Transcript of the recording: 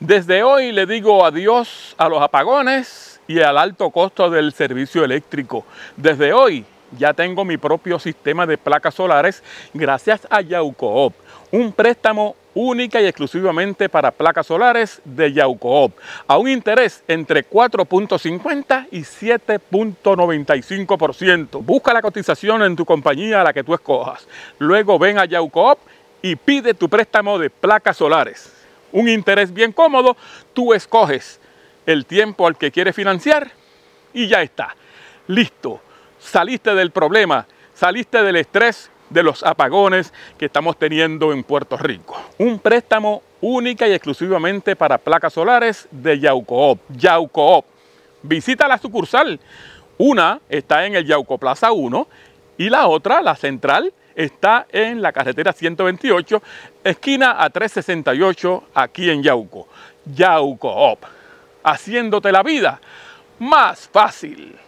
Desde hoy le digo adiós a los apagones y al alto costo del servicio eléctrico. Desde hoy ya tengo mi propio sistema de placas solares gracias a Yaucoop, un préstamo única y exclusivamente para placas solares de Yaucoop, a un interés entre 4.50 y 7.95%. Busca la cotización en tu compañía a la que tú escojas. Luego ven a Yaucoop y pide tu préstamo de placas solares un interés bien cómodo, tú escoges el tiempo al que quieres financiar y ya está. Listo. Saliste del problema, saliste del estrés de los apagones que estamos teniendo en Puerto Rico. Un préstamo única y exclusivamente para placas solares de Yaucoop. Yaucoop. Visita la sucursal. Una está en el Yauco Plaza 1 y la otra, la central, está en la carretera 128, esquina a 368, aquí en Yauco. Yauco Op, haciéndote la vida más fácil.